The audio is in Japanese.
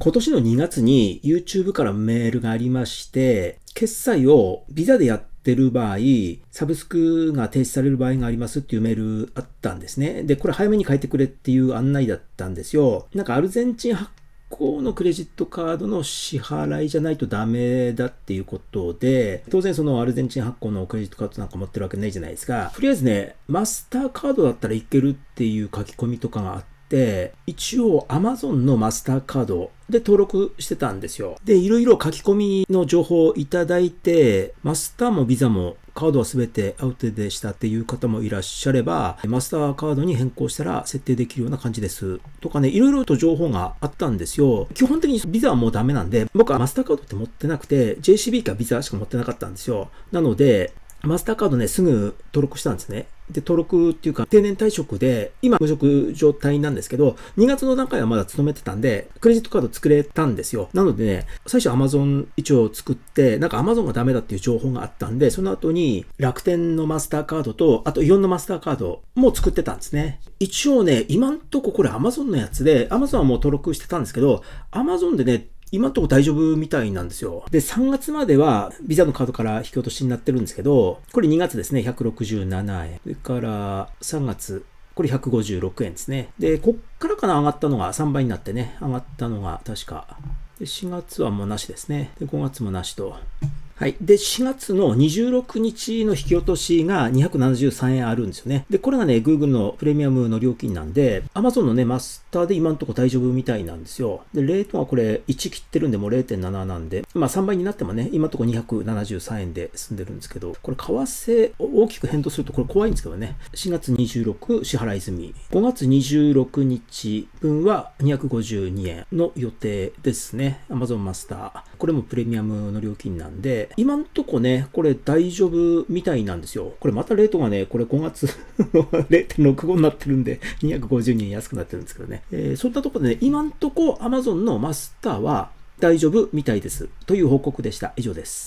今年の2月に YouTube からメールがありまして、決済をビザでやってる場合、サブスクが停止される場合がありますっていうメールあったんですね。で、これ早めに変えてくれっていう案内だったんですよ。なんかアルゼンチン発行のクレジットカードの支払いじゃないとダメだっていうことで、当然そのアルゼンチン発行のクレジットカードなんか持ってるわけないじゃないですか。とりあえずね、マスターカードだったらいけるっていう書き込みとかがあって、、一応 Amazon のマスターカードで登録してたんですよ。で、いろいろ書き込みの情報をいただいて、マスターもビザもカードは全てアウトでしたっていう方もいらっしゃれば、マスターカードに変更したら設定できるような感じです。とかね、いろいろと情報があったんですよ。基本的にビザはもうダメなんで、僕はマスターカードって持ってなくて、JCB かビザしか持ってなかったんですよ。なので、マスターカードね、すぐ登録したんですね。で、登録っていうか、定年退職で、今、無職状態なんですけど、2月の段階はまだ勤めてたんで、クレジットカード作れたんですよ。なのでね、最初 Amazon 一応作って、なんか Amazon がダメだっていう情報があったんで、その後に楽天のマスターカードと、あとイオンのマスターカードも作ってたんですね。一応ね、今んとここれ Amazon のやつで、Amazon はもう登録してたんですけど、Amazon でね、今んとこ大丈夫みたいなんですよ。で、3月までは、ビザのカードから引き落としになってるんですけど、これ2月ですね、167円。それから、3月、これ156円ですね。で、こっからかな、上がったのが、3倍になってね、上がったのが、確か。で、4月はもうなしですね。で、5月もなしと。はい。で、4月の26日の引き落としが273円あるんですよね。で、これがね、Google のプレミアムの料金なんで、Amazon のね、マスターで今んとこ大丈夫みたいなんですよ。で、レートはこれ1切ってるんでもう0.7なんで、まあ3倍になってもね、今んとこ273円で済んでるんですけど、これ為替大きく変動するとこれ怖いんですけどね。4月26支払い済み。5月26日分は252円の予定ですね。Amazon マスター。これもプレミアムの料金なんで、今んとこね、これ大丈夫みたいなんですよ。これまたレートがね、これ5月0.65 になってるんで、250人安くなってるんですけどね。えー、そういったところでね、今んとこ Amazon のマスターは大丈夫みたいです。という報告でした。以上です。